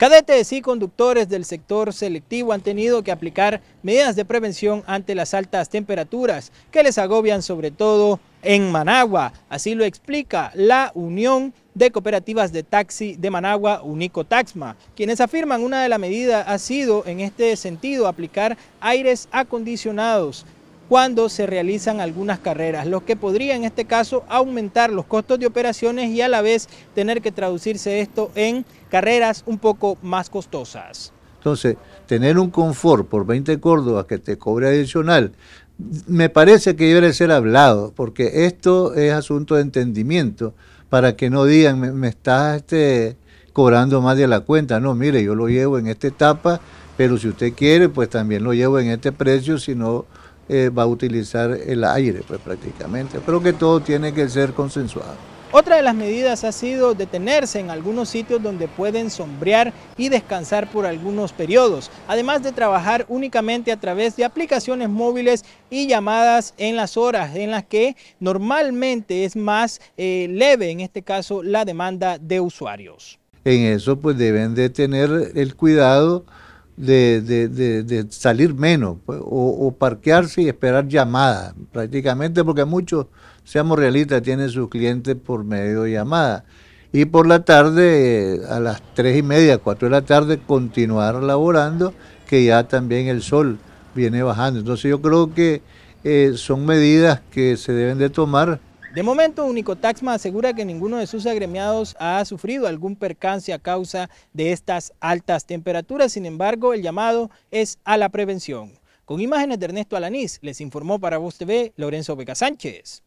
Cadetes y conductores del sector selectivo han tenido que aplicar medidas de prevención ante las altas temperaturas que les agobian sobre todo en Managua. Así lo explica la Unión de Cooperativas de Taxi de Managua, Unico Taxma, quienes afirman una de las medidas ha sido en este sentido aplicar aires acondicionados cuando se realizan algunas carreras, lo que podría en este caso aumentar los costos de operaciones y a la vez tener que traducirse esto en carreras un poco más costosas. Entonces, tener un confort por 20 córdobas que te cobre adicional, me parece que debe ser hablado, porque esto es asunto de entendimiento, para que no digan, me, estás este, cobrando más de la cuenta. No, mire, yo lo llevo en esta etapa, pero si usted quiere, pues también lo llevo en este precio, si no, eh, va a utilizar el aire, pues prácticamente. Pero que todo tiene que ser consensuado. Otra de las medidas ha sido detenerse en algunos sitios donde pueden sombrear y descansar por algunos periodos, además de trabajar únicamente a través de aplicaciones móviles y llamadas en las horas en las que normalmente es más eh, leve, en este caso, la demanda de usuarios. En eso pues deben de tener el cuidado de, salir menos pues, o, parquearse y esperar llamadas prácticamente porque muchos, seamos realistas, tienen sus clientes por medio de llamada. Y por la tarde, a las tres y media, cuatro de la tarde, continuar laborando, que ya también el sol viene bajando. Entonces yo creo que eh, son medidas que se deben de tomar de momento, Unicotaxma asegura que ninguno de sus agremiados ha sufrido algún percance a causa de estas altas temperaturas. Sin embargo, el llamado es a la prevención. Con imágenes de Ernesto Alanís, les informó para Voz TV Lorenzo Vega Sánchez.